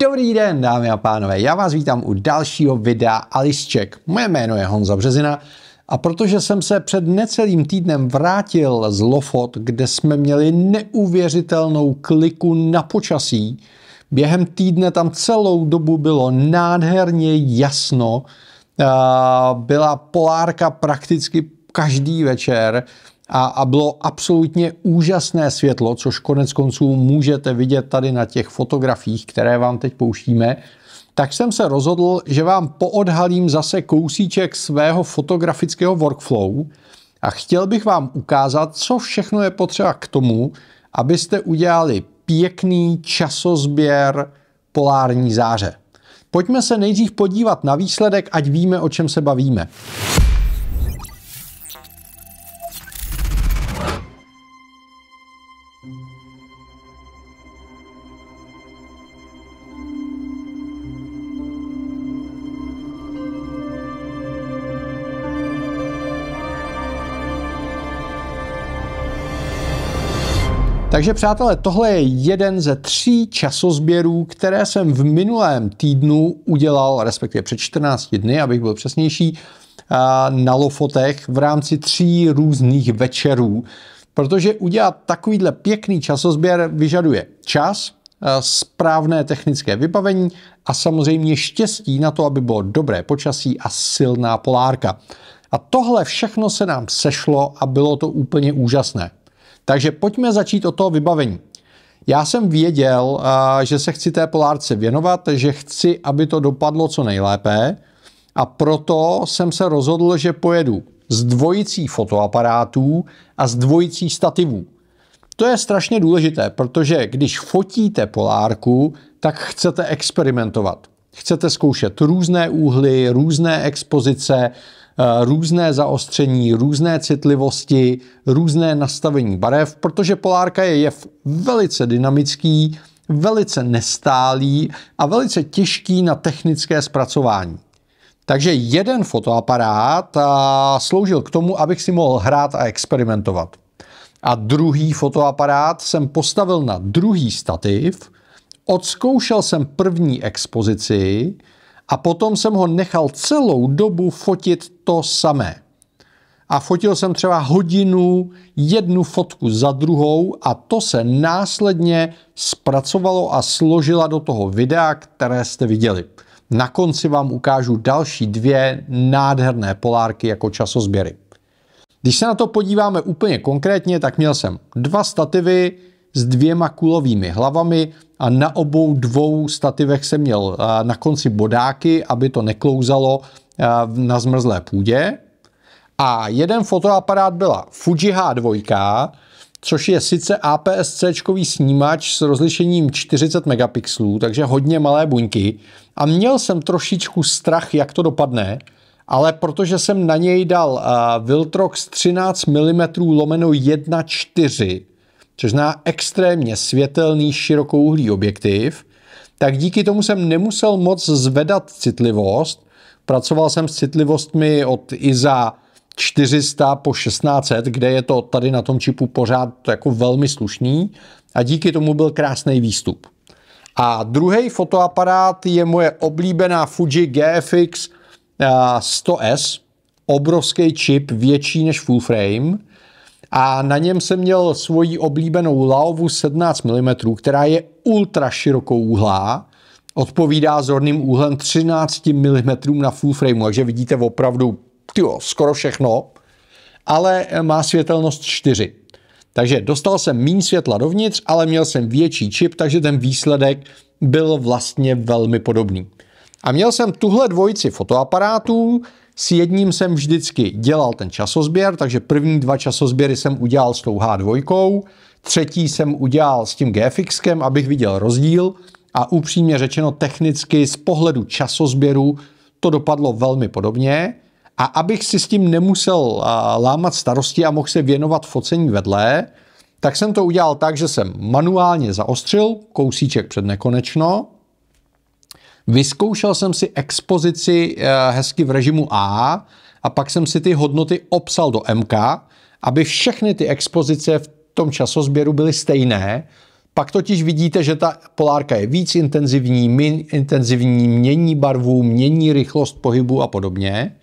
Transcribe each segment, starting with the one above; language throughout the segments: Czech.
Dobrý den, dámy a pánové, já vás vítám u dalšího videa Alice Check. Moje jméno je Honza Březina a protože jsem se před necelým týdnem vrátil z Lofot, kde jsme měli neuvěřitelnou kliku na počasí, během týdne tam celou dobu bylo nádherně jasno, eh, byla polárka prakticky každý večer, a, a bylo absolutně úžasné světlo, což konec konců můžete vidět tady na těch fotografiích, které vám teď pouštíme, tak jsem se rozhodl, že vám poodhalím zase kousíček svého fotografického workflow a chtěl bych vám ukázat, co všechno je potřeba k tomu, abyste udělali pěkný časozběr polární záře. Pojďme se nejdřív podívat na výsledek, ať víme, o čem se bavíme. Takže přátelé, tohle je jeden ze tří časozběrů, které jsem v minulém týdnu udělal, respektive před 14 dny, abych byl přesnější, na Lofotech v rámci tří různých večerů. Protože udělat takovýhle pěkný časozběr vyžaduje čas, správné technické vybavení a samozřejmě štěstí na to, aby bylo dobré počasí a silná polárka. A tohle všechno se nám sešlo a bylo to úplně úžasné. Takže pojďme začít od toho vybavení. Já jsem věděl, eh, že se chci té polárce věnovat, že chci, aby to dopadlo co nejlépe a proto jsem se rozhodl, že pojedu s dvojicí fotoaparátů a s dvojicí stativů. To je strašně důležité, protože když fotíte polárku, tak chcete experimentovat. Chcete zkoušet různé úhly, různé expozice, Eh, různé zaostření, různé citlivosti, různé nastavení barev, protože polárka je jev velice dynamický, velice nestálý a velice těžký na technické zpracování. Takže jeden fotoaparát eh, sloužil k tomu, abych si mohl hrát a experimentovat. A druhý fotoaparát jsem postavil na druhý stativ, odzkoušel jsem první expozici, a potom jsem ho nechal celou dobu fotit to samé. A fotil jsem třeba hodinu, jednu fotku za druhou a to se následně zpracovalo a složila do toho videa, které jste viděli. Na konci vám ukážu další dvě nádherné polárky jako časozběry. Když se na to podíváme úplně konkrétně, tak měl jsem dva stativy, s dvěma kulovými hlavami a na obou dvou stativech jsem měl na konci bodáky, aby to neklouzalo na zmrzlé půdě. A jeden fotoaparát byla Fuji H2, což je sice APS-C snímač s rozlišením 40 megapixelů, takže hodně malé buňky. A měl jsem trošičku strach, jak to dopadne, ale protože jsem na něj dal uh, Viltrox 13 mm lomeno což zná extrémně světelný širokouhlý objektiv, tak díky tomu jsem nemusel moc zvedat citlivost. Pracoval jsem s citlivostmi od IZA 400 po 1600, kde je to tady na tom čipu pořád jako velmi slušný a díky tomu byl krásný výstup. A druhý fotoaparát je moje oblíbená Fuji GFX 100S, eh, obrovský čip, větší než full frame – a na něm jsem měl svoji oblíbenou Laovu 17 mm, která je ultra širokou úhlá, odpovídá zorným úhlem 13 mm na full frameu, takže vidíte opravdu tyjo, skoro všechno, ale eh, má světelnost 4. Takže dostal jsem méně světla dovnitř, ale měl jsem větší čip, takže ten výsledek byl vlastně velmi podobný. A měl jsem tuhle dvojici fotoaparátů, s jedním jsem vždycky dělal ten časozběr, takže první dva časozběry jsem udělal s tou H2, třetí jsem udělal s tím GFXkem, abych viděl rozdíl a upřímně řečeno technicky z pohledu časozběru to dopadlo velmi podobně a abych si s tím nemusel lámat starosti a mohl se věnovat focení vedle, tak jsem to udělal tak, že jsem manuálně zaostřil kousíček před nekonečno, Vyzkoušel jsem si expozici eh, hezky v režimu A a pak jsem si ty hodnoty obsal do MK, aby všechny ty expozice v tom časozběru byly stejné, pak totiž vidíte, že ta polárka je víc intenzivní, min intenzivní, mění barvu, mění rychlost pohybu a podobně.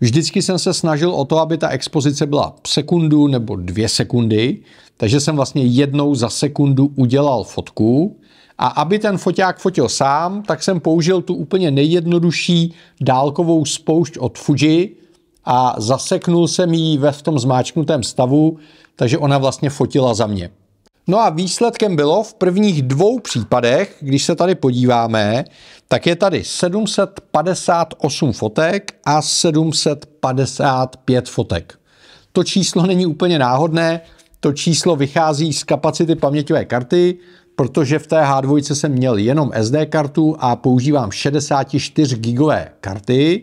Vždycky jsem se snažil o to, aby ta expozice byla sekundu nebo dvě sekundy, takže jsem vlastně jednou za sekundu udělal fotku a aby ten foťák fotil sám, tak jsem použil tu úplně nejjednodušší dálkovou spoušť od Fuji a zaseknul jsem ji ve v tom zmáčknutém stavu, takže ona vlastně fotila za mě. No a výsledkem bylo v prvních dvou případech, když se tady podíváme, tak je tady 758 fotek a 755 fotek. To číslo není úplně náhodné, to číslo vychází z kapacity paměťové karty, protože v té H2 jsem měl jenom SD kartu a používám 64 gigové karty.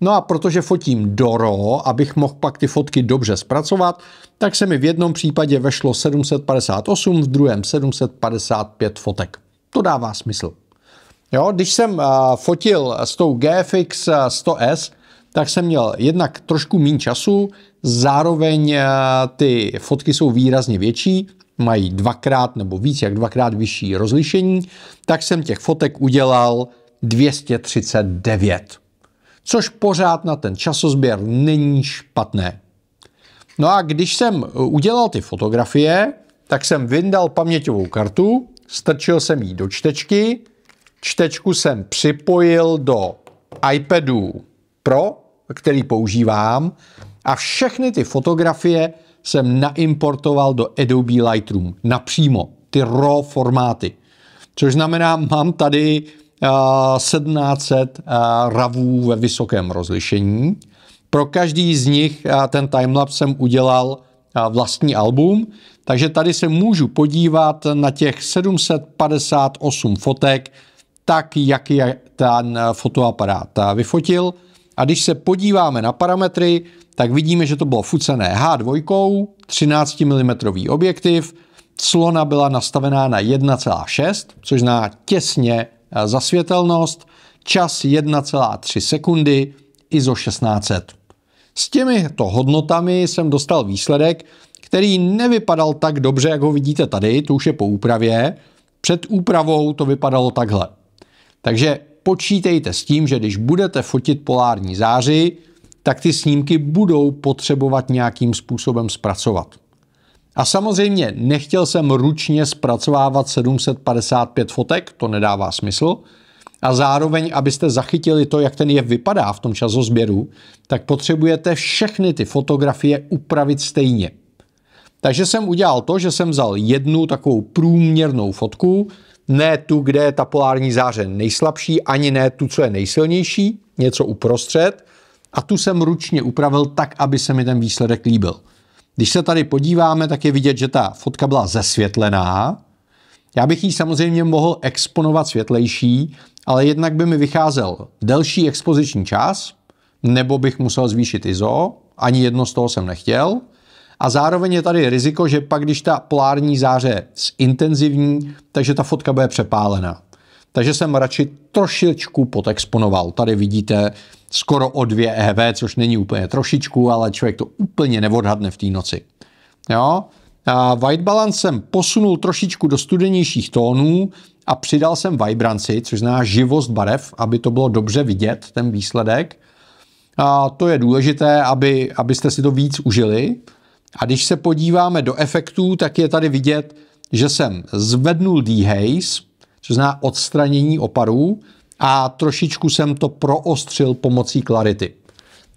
No a protože fotím do RAW, abych mohl pak ty fotky dobře zpracovat, tak se mi v jednom případě vešlo 758, v druhém 755 fotek. To dává smysl. Jo, když jsem eh, fotil s tou GFX 100S, eh, tak jsem měl jednak trošku méně času, zároveň eh, ty fotky jsou výrazně větší, mají dvakrát nebo víc jak dvakrát vyšší rozlišení, tak jsem těch fotek udělal 239. Což pořád na ten časozběr není špatné. No a když jsem eh, udělal ty fotografie, tak jsem vyndal paměťovou kartu, strčil jsem ji do čtečky, čtečku jsem připojil do iPadu Pro, který používám, a všechny ty fotografie jsem naimportoval do Adobe Lightroom napřímo ty RAW formáty. Což znamená, mám tady uh, 1700 uh, ravů ve vysokém rozlišení. Pro každý z nich uh, ten timelapse jsem udělal eh, vlastní album, takže tady se můžu podívat na těch 758 fotek, tak jak je ten eh, fotoaparát vyfotil. A když se podíváme na parametry, tak vidíme, že to bylo fucené H2, 13 mm objektiv, clona byla nastavená na 1,6, což zná těsně eh, zasvětelnost, čas 1,3 sekundy, ISO 1600. S těmito hodnotami jsem dostal výsledek, který nevypadal tak dobře, jak ho vidíte tady, to už je po úpravě. Před úpravou to vypadalo takhle. Takže počítejte s tím, že když budete fotit polární záři, tak ty snímky budou potřebovat nějakým způsobem zpracovat. A samozřejmě nechtěl jsem ručně zpracovávat 755 fotek, to nedává smysl, a zároveň, abyste zachytili to, jak ten je vypadá v tom časozběru, tak potřebujete všechny ty fotografie upravit stejně. Takže jsem udělal to, že jsem vzal jednu takovou průměrnou fotku, ne tu, kde je ta polární záře nejslabší, ani ne tu, co je nejsilnější, něco uprostřed, a tu jsem ručně upravil tak, aby se mi ten výsledek líbil. Když se tady podíváme, tak je vidět, že ta fotka byla zesvětlená. Já bych ji samozřejmě mohl exponovat světlejší, ale jednak by mi vycházel delší expoziční čas, nebo bych musel zvýšit ISO, ani jedno z toho jsem nechtěl. A zároveň je tady riziko, že pak, když ta polární záře je intenzivní, takže ta fotka bude přepálená. Takže jsem radši trošičku podexponoval. Tady vidíte, skoro o 2 EV, což není úplně trošičku, ale člověk to úplně neodhadne v té noci. Jo? A white balance jsem posunul trošičku do studenějších tónů a přidal jsem vibranci, což zná živost barev, aby to bylo dobře vidět, ten výsledek. A to je důležité, aby, abyste si to víc užili. A když se podíváme do efektů, tak je tady vidět, že jsem zvednul dehaze, což zná odstranění oparů, a trošičku jsem to proostřil pomocí klarity.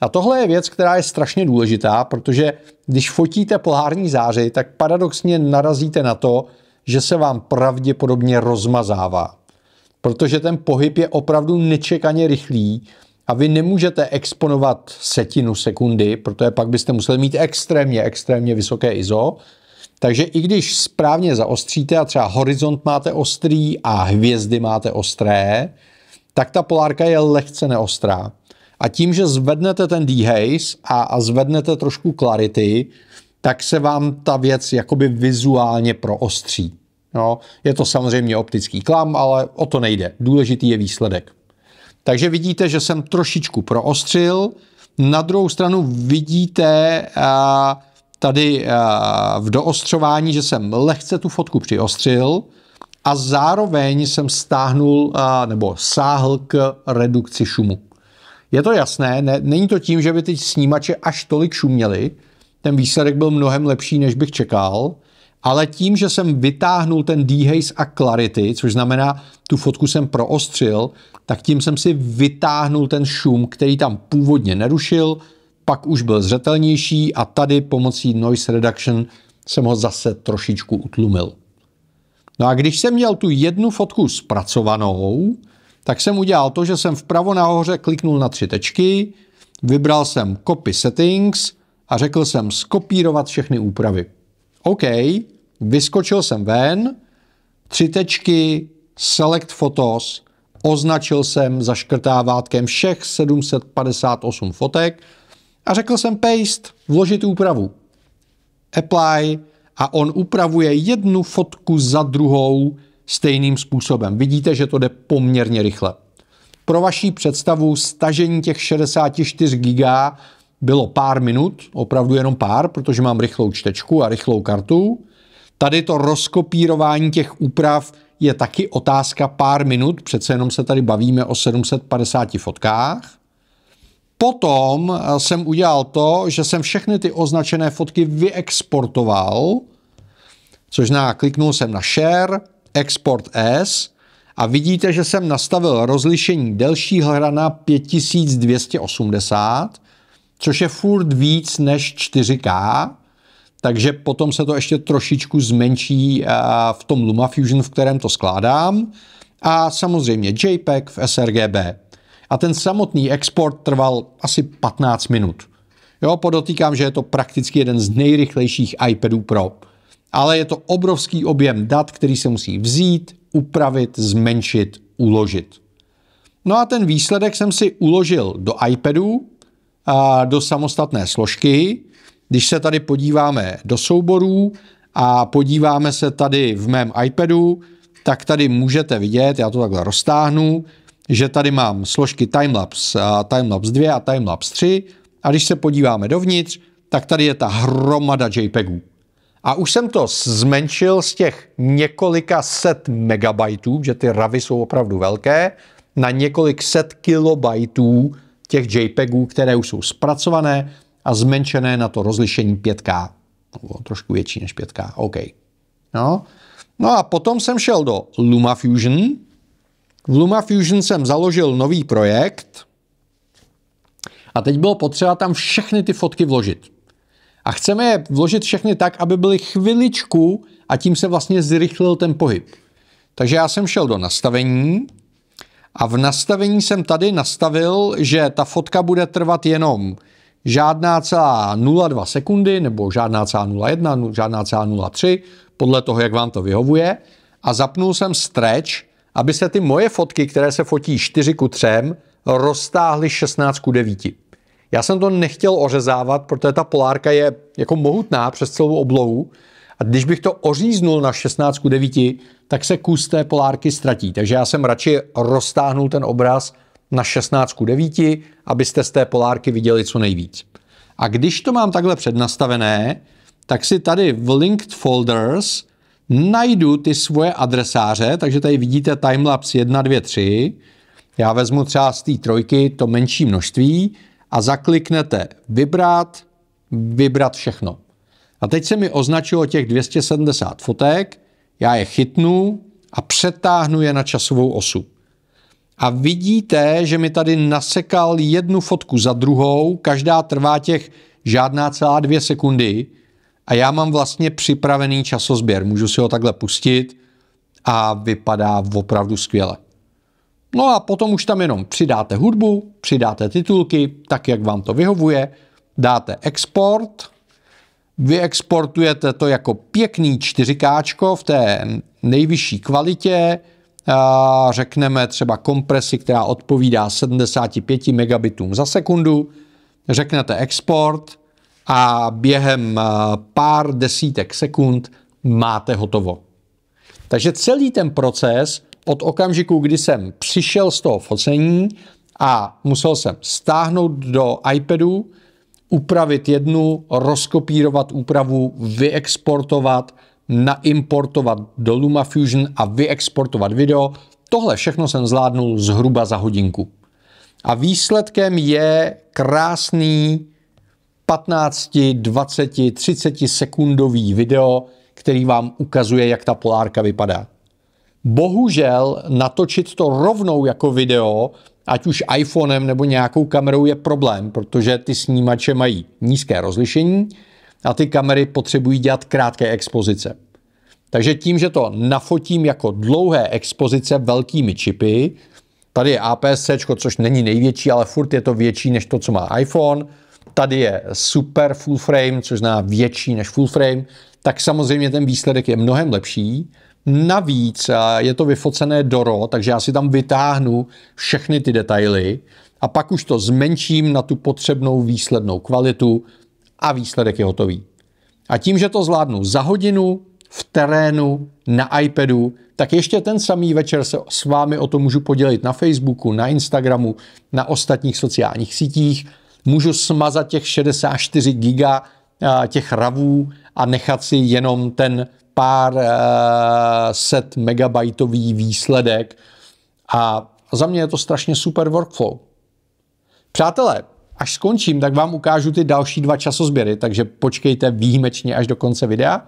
A tohle je věc, která je strašně důležitá, protože když fotíte polární záři, tak paradoxně narazíte na to, že se vám pravděpodobně rozmazává. Protože ten pohyb je opravdu nečekaně rychlý a vy nemůžete exponovat setinu sekundy, protože pak byste museli mít extrémně, extrémně vysoké ISO. Takže i když správně zaostříte a třeba horizont máte ostrý a hvězdy máte ostré, tak ta polárka je lehce neostrá. A tím, že zvednete ten dehaze a, a zvednete trošku clarity, tak se vám ta věc jakoby vizuálně proostří. No, je to samozřejmě optický klam, ale o to nejde. Důležitý je výsledek. Takže vidíte, že jsem trošičku proostřil. Na druhou stranu vidíte a, tady a, v doostřování, že jsem lehce tu fotku přiostřil – a zároveň jsem stáhnul a nebo sáhl k redukci šumu. Je to jasné, ne, není to tím, že by ty snímače až tolik šuměly, ten výsledek byl mnohem lepší, než bych čekal, ale tím, že jsem vytáhnul ten dehaze a clarity, což znamená, tu fotku jsem proostřil, tak tím jsem si vytáhnul ten šum, který tam původně nerušil, pak už byl zřetelnější a tady pomocí noise reduction jsem ho zase trošičku utlumil. No a když jsem měl tu jednu fotku zpracovanou, tak jsem udělal to, že jsem vpravo nahoře kliknul na tři tečky, vybral jsem Copy Settings a řekl jsem skopírovat všechny úpravy. OK, vyskočil jsem ven, tři tečky, Select Photos, označil jsem zaškrtávátkem všech 758 fotek a řekl jsem paste, vložit úpravu. Apply, a on upravuje jednu fotku za druhou stejným způsobem. Vidíte, že to jde poměrně rychle. Pro vaší představu stažení těch 64 GB bylo pár minut, opravdu jenom pár, protože mám rychlou čtečku a rychlou kartu. Tady to rozkopírování těch úprav je taky otázka pár minut, přece jenom se tady bavíme o 750 fotkách. Potom eh, jsem udělal to, že jsem všechny ty označené fotky vyexportoval, což znamená, kliknul jsem na Share, Export S a vidíte, že jsem nastavil rozlišení delší hra na 5280, což je furt víc než 4K, takže potom se to ještě trošičku zmenší eh, v tom LumaFusion, v kterém to skládám. A samozřejmě JPEG v sRGB a ten samotný export trval asi 15 minut. Jo, podotýkám, že je to prakticky jeden z nejrychlejších iPadů Pro. Ale je to obrovský objem dat, který se musí vzít, upravit, zmenšit, uložit. No a ten výsledek jsem si uložil do iPadu, a do samostatné složky. Když se tady podíváme do souborů a podíváme se tady v mém iPadu, tak tady můžete vidět, já to takhle roztáhnu, že tady mám složky timelapse, timelapse 2 a timelapse 3 a když se podíváme dovnitř, tak tady je ta hromada JPEGů. A už jsem to zmenšil z těch několika set megabajtů, že ty ravy jsou opravdu velké, na několik set kilobajtů těch JPEGů, které už jsou zpracované a zmenšené na to rozlišení 5K. Nebo trošku větší než 5K, OK. No. no a potom jsem šel do LumaFusion, v LumaFusion jsem založil nový projekt a teď bylo potřeba tam všechny ty fotky vložit. A chceme je vložit všechny tak, aby byly chviličku a tím se vlastně zrychlil ten pohyb. Takže já jsem šel do nastavení a v nastavení jsem tady nastavil, že ta fotka bude trvat jenom žádná celá 0,2 sekundy nebo žádná celá 0,1, žádná celá 0,3, podle toho, jak vám to vyhovuje. A zapnul jsem stretch, aby se ty moje fotky, které se fotí 4 ku 3, roztáhly 16 ku 9. Já jsem to nechtěl ořezávat, protože ta polárka je jako mohutná přes celou oblohu a když bych to oříznul na 16 ku 9, tak se kus té polárky ztratí. Takže já jsem radši roztáhnul ten obraz na 16 ku 9, abyste z té polárky viděli co nejvíc. A když to mám takhle přednastavené, tak si tady v Linked Folders najdu ty svoje adresáře, takže tady vidíte timelapse 1, 2, 3. Já vezmu třeba z té trojky to menší množství a zakliknete vybrat, vybrat všechno. A teď se mi označilo těch 270 fotek, já je chytnu a přetáhnu je na časovou osu. A vidíte, že mi tady nasekal jednu fotku za druhou, každá trvá těch žádná celá dvě sekundy, a já mám vlastně připravený časozběr, můžu si ho takhle pustit a vypadá opravdu skvěle. No a potom už tam jenom přidáte hudbu, přidáte titulky, tak jak vám to vyhovuje, dáte export, vyexportujete to jako pěkný 4K v té nejvyšší kvalitě, a řekneme třeba kompresi, která odpovídá 75 megabitům za sekundu, řeknete export – a během eh, pár desítek sekund máte hotovo. Takže celý ten proces od okamžiku, kdy jsem přišel z toho focení a musel jsem stáhnout do iPadu, upravit jednu, rozkopírovat úpravu, vyexportovat, naimportovat do LumaFusion a vyexportovat video. Tohle všechno jsem zvládnul zhruba za hodinku. A výsledkem je krásný 15, 20, 30 sekundový video, který vám ukazuje, jak ta polárka vypadá. Bohužel natočit to rovnou jako video, ať už iPhonem nebo nějakou kamerou je problém, protože ty snímače mají nízké rozlišení a ty kamery potřebují dělat krátké expozice. Takže tím, že to nafotím jako dlouhé expozice velkými čipy, tady je APS-C, což není největší, ale furt je to větší než to, co má iPhone – Tady je super full frame, což zná větší než full frame, tak samozřejmě ten výsledek je mnohem lepší. Navíc je to vyfocené do RAW, takže já si tam vytáhnu všechny ty detaily a pak už to zmenším na tu potřebnou výslednou kvalitu a výsledek je hotový. A tím, že to zvládnu za hodinu, v terénu, na iPadu, tak ještě ten samý večer se s vámi o tom můžu podělit na Facebooku, na Instagramu, na ostatních sociálních sítích – můžu smazat těch 64 giga eh, těch ravů a nechat si jenom ten pár eh, set megabajtový výsledek. A za mě je to strašně super workflow. Přátelé, až skončím, tak vám ukážu ty další dva časozběry, takže počkejte výjimečně až do konce videa.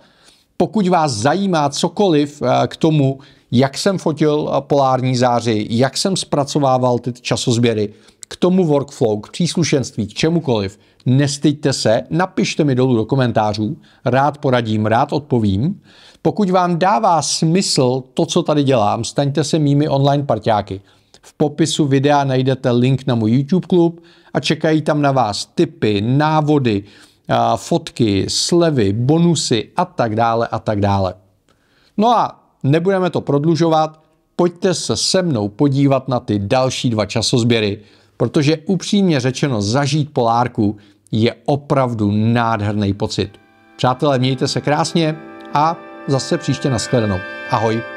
Pokud vás zajímá cokoliv eh, k tomu, jak jsem fotil polární záři, jak jsem zpracovával ty časozběry, k tomu workflow, k příslušenství, k čemukoliv, nestyďte se, napište mi dolů do komentářů, rád poradím, rád odpovím. Pokud vám dává smysl to, co tady dělám, staňte se mými online parťáky. V popisu videa najdete link na můj YouTube klub a čekají tam na vás tipy, návody, fotky, slevy, bonusy a tak dále a tak dále. No a nebudeme to prodlužovat, pojďte se se mnou podívat na ty další dva časozběry – Protože upřímně řečeno, zažít polárku je opravdu nádherný pocit. Přátelé, mějte se krásně a zase příště nashledanou. Ahoj.